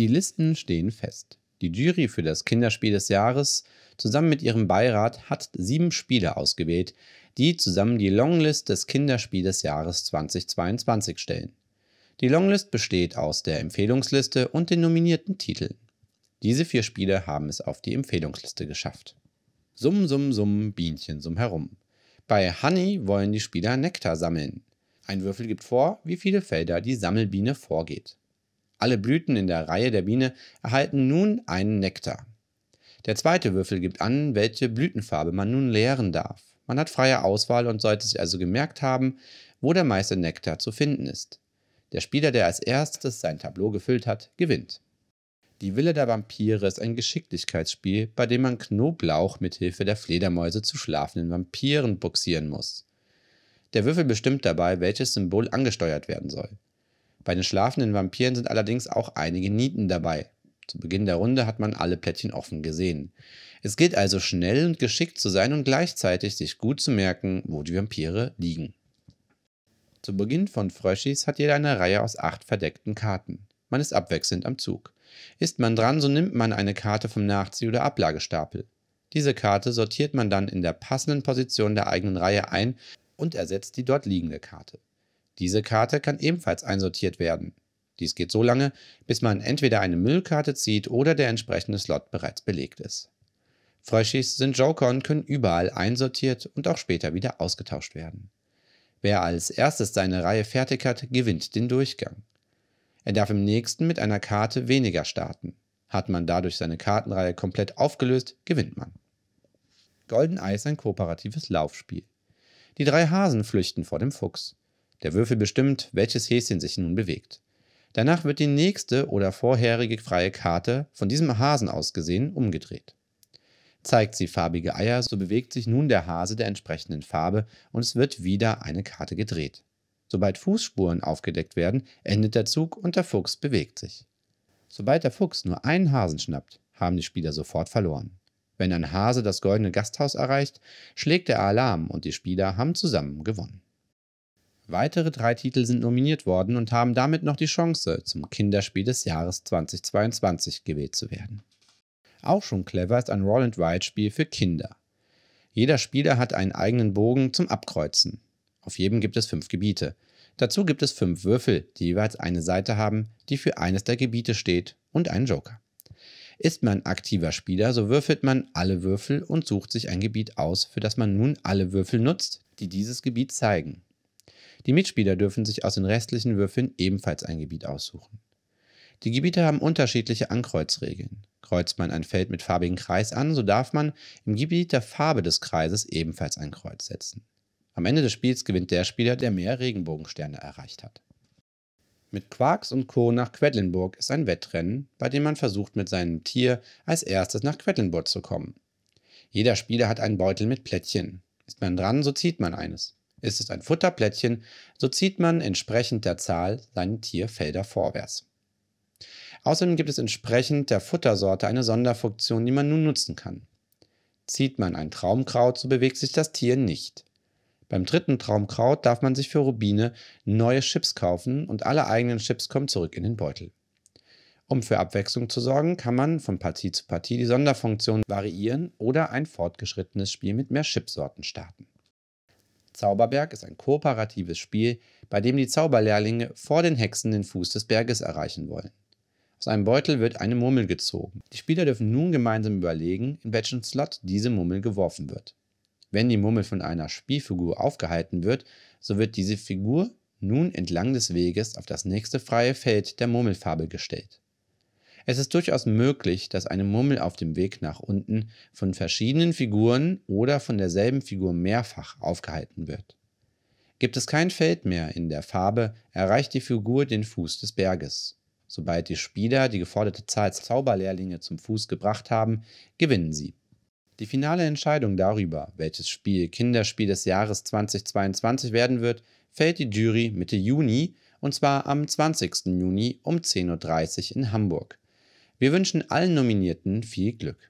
Die Listen stehen fest. Die Jury für das Kinderspiel des Jahres zusammen mit ihrem Beirat hat sieben Spiele ausgewählt, die zusammen die Longlist des Kinderspiel des Jahres 2022 stellen. Die Longlist besteht aus der Empfehlungsliste und den nominierten Titeln. Diese vier Spiele haben es auf die Empfehlungsliste geschafft. Summ, summ, summ, Bienchen, summ herum. Bei Honey wollen die Spieler Nektar sammeln. Ein Würfel gibt vor, wie viele Felder die Sammelbiene vorgeht. Alle Blüten in der Reihe der Biene erhalten nun einen Nektar. Der zweite Würfel gibt an, welche Blütenfarbe man nun leeren darf. Man hat freie Auswahl und sollte sich also gemerkt haben, wo der meiste Nektar zu finden ist. Der Spieler, der als erstes sein Tableau gefüllt hat, gewinnt. Die Wille der Vampire ist ein Geschicklichkeitsspiel, bei dem man Knoblauch mithilfe der Fledermäuse zu schlafenden Vampiren buxieren muss. Der Würfel bestimmt dabei, welches Symbol angesteuert werden soll. Bei den schlafenden Vampiren sind allerdings auch einige Nieten dabei. Zu Beginn der Runde hat man alle Plättchen offen gesehen. Es gilt also schnell und geschickt zu sein und gleichzeitig sich gut zu merken, wo die Vampire liegen. Zu Beginn von Fröschis hat jeder eine Reihe aus acht verdeckten Karten. Man ist abwechselnd am Zug. Ist man dran, so nimmt man eine Karte vom Nachzieh- oder Ablagestapel. Diese Karte sortiert man dann in der passenden Position der eigenen Reihe ein und ersetzt die dort liegende Karte. Diese Karte kann ebenfalls einsortiert werden. Dies geht so lange, bis man entweder eine Müllkarte zieht oder der entsprechende Slot bereits belegt ist. Fröschis sind Joker können überall einsortiert und auch später wieder ausgetauscht werden. Wer als erstes seine Reihe fertig hat, gewinnt den Durchgang. Er darf im nächsten mit einer Karte weniger starten. Hat man dadurch seine Kartenreihe komplett aufgelöst, gewinnt man. Golden Eye ist ein kooperatives Laufspiel. Die drei Hasen flüchten vor dem Fuchs. Der Würfel bestimmt, welches Häschen sich nun bewegt. Danach wird die nächste oder vorherige freie Karte von diesem Hasen aus gesehen umgedreht. Zeigt sie farbige Eier, so bewegt sich nun der Hase der entsprechenden Farbe und es wird wieder eine Karte gedreht. Sobald Fußspuren aufgedeckt werden, endet der Zug und der Fuchs bewegt sich. Sobald der Fuchs nur einen Hasen schnappt, haben die Spieler sofort verloren. Wenn ein Hase das goldene Gasthaus erreicht, schlägt der Alarm und die Spieler haben zusammen gewonnen. Weitere drei Titel sind nominiert worden und haben damit noch die Chance, zum Kinderspiel des Jahres 2022 gewählt zu werden. Auch schon clever ist ein Roll-and-Ride-Spiel für Kinder. Jeder Spieler hat einen eigenen Bogen zum Abkreuzen. Auf jedem gibt es fünf Gebiete. Dazu gibt es fünf Würfel, die jeweils eine Seite haben, die für eines der Gebiete steht, und einen Joker. Ist man aktiver Spieler, so würfelt man alle Würfel und sucht sich ein Gebiet aus, für das man nun alle Würfel nutzt, die dieses Gebiet zeigen. Die Mitspieler dürfen sich aus den restlichen Würfeln ebenfalls ein Gebiet aussuchen. Die Gebiete haben unterschiedliche Ankreuzregeln. Kreuzt man ein Feld mit farbigem Kreis an, so darf man im Gebiet der Farbe des Kreises ebenfalls ein Kreuz setzen. Am Ende des Spiels gewinnt der Spieler, der mehr Regenbogensterne erreicht hat. Mit Quarks und Co. nach Quedlinburg ist ein Wettrennen, bei dem man versucht, mit seinem Tier als erstes nach Quedlinburg zu kommen. Jeder Spieler hat einen Beutel mit Plättchen. Ist man dran, so zieht man eines. Ist es ein Futterplättchen, so zieht man entsprechend der Zahl seinen Tierfelder vorwärts. Außerdem gibt es entsprechend der Futtersorte eine Sonderfunktion, die man nun nutzen kann. Zieht man ein Traumkraut, so bewegt sich das Tier nicht. Beim dritten Traumkraut darf man sich für Rubine neue Chips kaufen und alle eigenen Chips kommen zurück in den Beutel. Um für Abwechslung zu sorgen, kann man von Partie zu Partie die Sonderfunktion variieren oder ein fortgeschrittenes Spiel mit mehr Chipsorten starten. Zauberberg ist ein kooperatives Spiel, bei dem die Zauberlehrlinge vor den Hexen den Fuß des Berges erreichen wollen. Aus einem Beutel wird eine Mummel gezogen. Die Spieler dürfen nun gemeinsam überlegen, in welchen Slot diese Mummel geworfen wird. Wenn die Mummel von einer Spielfigur aufgehalten wird, so wird diese Figur nun entlang des Weges auf das nächste freie Feld der Murmelfarbe gestellt. Es ist durchaus möglich, dass eine Mummel auf dem Weg nach unten von verschiedenen Figuren oder von derselben Figur mehrfach aufgehalten wird. Gibt es kein Feld mehr in der Farbe, erreicht die Figur den Fuß des Berges. Sobald die Spieler die geforderte Zahl Zauberlehrlinge zum Fuß gebracht haben, gewinnen sie. Die finale Entscheidung darüber, welches Spiel Kinderspiel des Jahres 2022 werden wird, fällt die Jury Mitte Juni, und zwar am 20. Juni um 10.30 Uhr in Hamburg. Wir wünschen allen Nominierten viel Glück.